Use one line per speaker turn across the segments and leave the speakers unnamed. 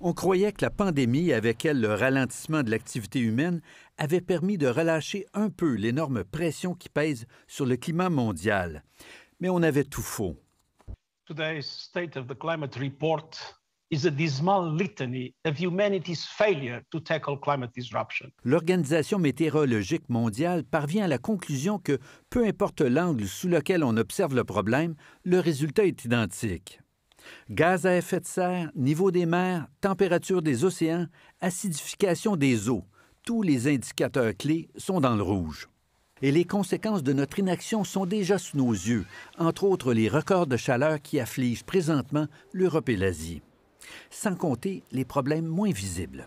On croyait que la pandémie, avec elle le ralentissement de l'activité humaine, avait permis de relâcher un peu l'énorme pression qui pèse sur le climat mondial. Mais on avait tout faux. L'Organisation météorologique mondiale parvient à la conclusion que, peu importe l'angle sous lequel on observe le problème, le résultat est identique. Gaz à effet de serre, niveau des mers, température des océans, acidification des eaux, tous les indicateurs clés sont dans le rouge. Et les conséquences de notre inaction sont déjà sous nos yeux, entre autres les records de chaleur qui affligent présentement l'Europe et l'Asie,
sans compter les problèmes moins visibles.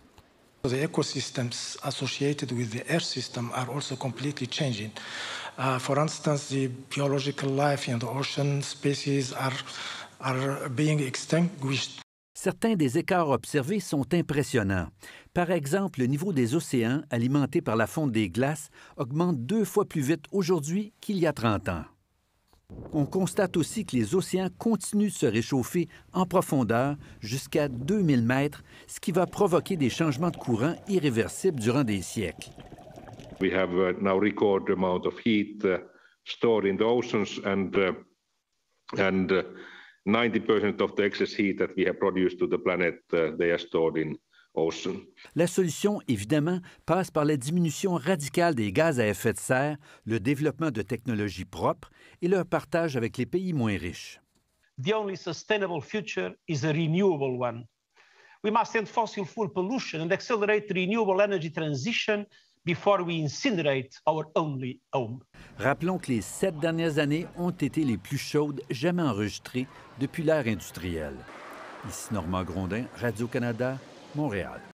Certains des écarts observés sont impressionnants. Par exemple, le niveau des océans, alimenté par la fonte des glaces, augmente deux fois plus vite aujourd'hui qu'il y a 30 ans. On constate aussi que les océans continuent de se réchauffer en profondeur jusqu'à 2000 mètres, ce qui va provoquer des changements de courant irréversibles durant des siècles.
We have uh, now record amount of heat uh, stored in the oceans and, uh, and... 90% of the excess heat that we have produced to the planet, uh, they are stored in ocean.
La solution, évidemment, passe par la diminution radicale des gaz à effet de serre, le développement de technologies propres et leur partage avec les pays moins riches.
The only sustainable future is a renewable one. We must end fossil fuel pollution and accelerate the renewable energy transition
before we incinerate our only home. Rappelons que les sept dernières années ont été les plus chaudes jamais enregistrées depuis l'ère industrielle. Ici Normand Grondin, Radio-Canada, Montréal.